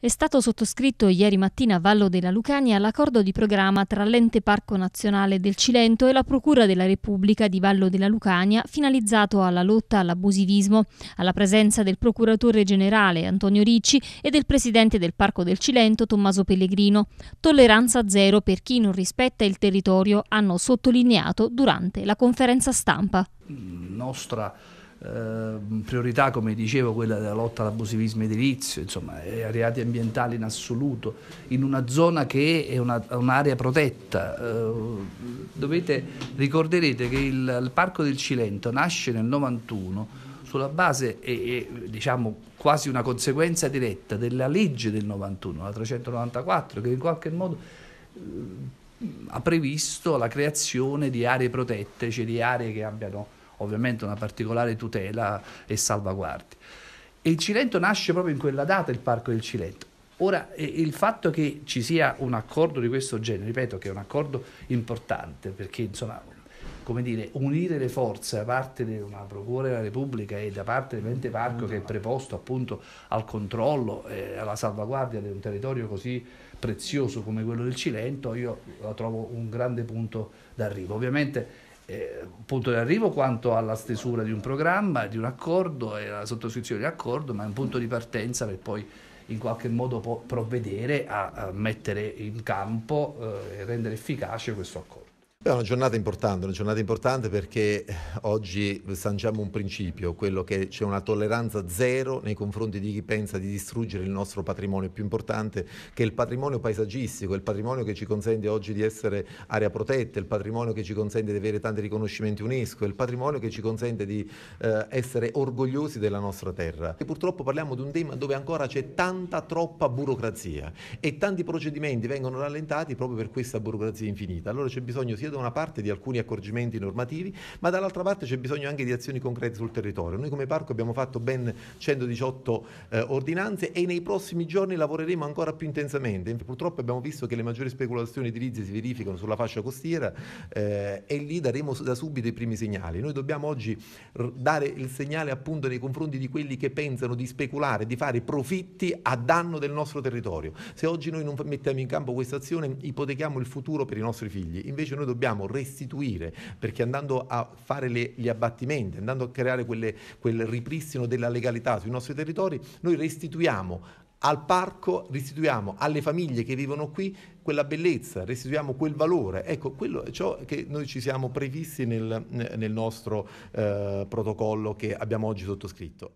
È stato sottoscritto ieri mattina a Vallo della Lucania l'accordo di programma tra l'ente Parco Nazionale del Cilento e la Procura della Repubblica di Vallo della Lucania finalizzato alla lotta all'abusivismo, alla presenza del procuratore generale Antonio Ricci e del presidente del Parco del Cilento Tommaso Pellegrino. Tolleranza zero per chi non rispetta il territorio, hanno sottolineato durante la conferenza stampa. Mm, nostra Ehm, priorità come dicevo quella della lotta all'abusivismo edilizio, insomma ai reati ambientali in assoluto, in una zona che è una, un'area protetta. Eh, dovete, ricorderete che il, il, Parco del Cilento nasce nel 91 sulla base e, e diciamo quasi una conseguenza diretta della legge del 91, la 394, che in qualche modo eh, ha previsto la creazione di aree protette, cioè di aree che abbiano ovviamente una particolare tutela e salvaguardia. E il Cilento nasce proprio in quella data, il Parco del Cilento. Ora, il fatto che ci sia un accordo di questo genere, ripeto che è un accordo importante, perché insomma, come dire, unire le forze da parte di una Procura della Repubblica e da parte dell'ente parco che è preposto appunto al controllo e alla salvaguardia di un territorio così prezioso come quello del Cilento, io la trovo un grande punto d'arrivo. Ovviamente eh, punto di arrivo quanto alla stesura di un programma, di un accordo e alla sottoscrizione di un accordo, ma è un punto di partenza per poi in qualche modo provvedere a, a mettere in campo eh, e rendere efficace questo accordo è una giornata importante, una giornata importante perché eh, oggi sangiamo un principio, quello che c'è una tolleranza zero nei confronti di chi pensa di distruggere il nostro patrimonio più importante, che è il patrimonio paesaggistico, il patrimonio che ci consente oggi di essere area protetta, il patrimonio che ci consente di avere tanti riconoscimenti UNESCO, il patrimonio che ci consente di eh, essere orgogliosi della nostra terra. E purtroppo parliamo di un tema dove ancora c'è tanta troppa burocrazia e tanti procedimenti vengono rallentati proprio per questa burocrazia infinita. Allora c'è bisogno sia sia da una parte di alcuni accorgimenti normativi, ma dall'altra parte c'è bisogno anche di azioni concrete sul territorio. Noi come parco abbiamo fatto ben 118 eh, ordinanze e nei prossimi giorni lavoreremo ancora più intensamente. Purtroppo abbiamo visto che le maggiori speculazioni edilizie si verificano sulla fascia costiera eh, e lì daremo da subito i primi segnali. Noi dobbiamo oggi dare il segnale appunto nei confronti di quelli che pensano di speculare, di fare profitti a danno del nostro territorio. Se oggi noi non mettiamo in campo questa azione, ipotechiamo il futuro per i nostri figli. Invece noi dobbiamo dobbiamo restituire, perché andando a fare le, gli abbattimenti, andando a creare quelle, quel ripristino della legalità sui nostri territori, noi restituiamo al parco, restituiamo alle famiglie che vivono qui quella bellezza, restituiamo quel valore. Ecco, quello è ciò che noi ci siamo previsti nel, nel nostro eh, protocollo che abbiamo oggi sottoscritto.